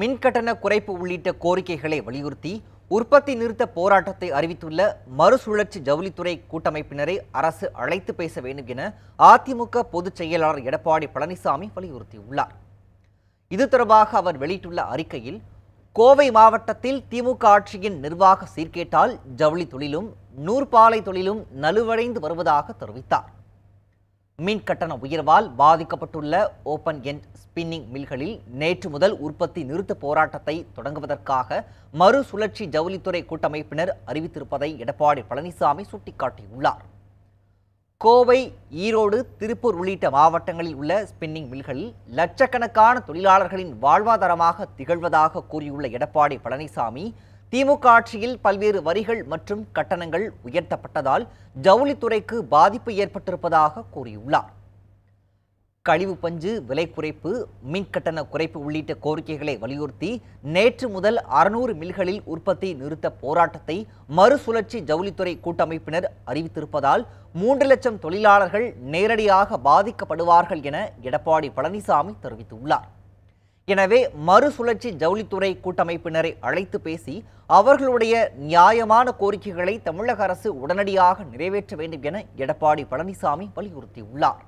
மின்கட்டண குறைப்பு உள்ளிட்ட கோரிக்கைகளை வலியுறுத்தி உற்பத்தி நிறுத்த போராட்டத்தை அறிவித்துள்ள மறுசுழற்சி ஜவுளித்துறை கூட்டமைப்பினரை அரசு அழைத்து பேச வேண்டும் என அதிமுக பொதுச் செயலாளர் எடப்பாடி பழனிசாமி வலியுறுத்தியுள்ளார் இது தொடர்பாக அவர் வெளியிட்டுள்ள அறிக்கையில் கோவை மாவட்டத்தில் திமுக ஆட்சியின் நிர்வாக சீர்கேட்டால் ஜவுளி தொழிலும் நூற்பாலை தொழிலும் நலுவடைந்து வருவதாக தெரிவித்தார் மின் கட்டண உயர்வால் பாதிக்கப்பட்டுள்ள ஓபன் எண்ட் ஸ்பின்னிங் மில்களில் நேற்று முதல் உற்பத்தி நிறுத்த போராட்டத்தை தொடங்குவதற்காக மறுசுழற்சி ஜவுளித்துறை கூட்டமைப்பினர் அறிவித்திருப்பதை எடப்பாடி பழனிசாமி சுட்டிக்காட்டியுள்ளார் கோவை ஈரோடு திருப்பூர் உள்ளிட்ட மாவட்டங்களில் உள்ள ஸ்பின்னிங் மில்களில் லட்சக்கணக்கான தொழிலாளர்களின் வாழ்வாதாரமாக திகழ்வதாக கூறியுள்ள எடப்பாடி பழனிசாமி திமுக ஆட்சியில் பல்வேறு வரிகள் மற்றும் கட்டணங்கள் உயர்த்தப்பட்டதால் ஜவுளித்துறைக்கு பாதிப்பு ஏற்பட்டிருப்பதாக கூறியுள்ளார் கழிவு பஞ்சு விலை குறைப்பு மின் கட்டண குறைப்பு உள்ளிட்ட கோரிக்கைகளை வலியுறுத்தி நேற்று முதல் அறுநூறு மில்களில் உற்பத்தி நிறுத்த போராட்டத்தை மறுசுழற்சி ஜவுளித்துறை கூட்டமைப்பினர் அறிவித்திருப்பதால் மூன்று லட்சம் தொழிலாளர்கள் நேரடியாக பாதிக்கப்படுவார்கள் என எடப்பாடி பழனிசாமி தெரிவித்துள்ளார் எனவே மறுசுழற்சி ஜவுளித்துறை கூட்டமைப்பினரை அழைத்து பேசி அவர்களுடைய நியாயமான கோரிக்கைகளை தமிழக அரசு உடனடியாக நிறைவேற்ற வேண்டும் என எடப்பாடி பழனிசாமி வலியுறுத்தியுள்ளார்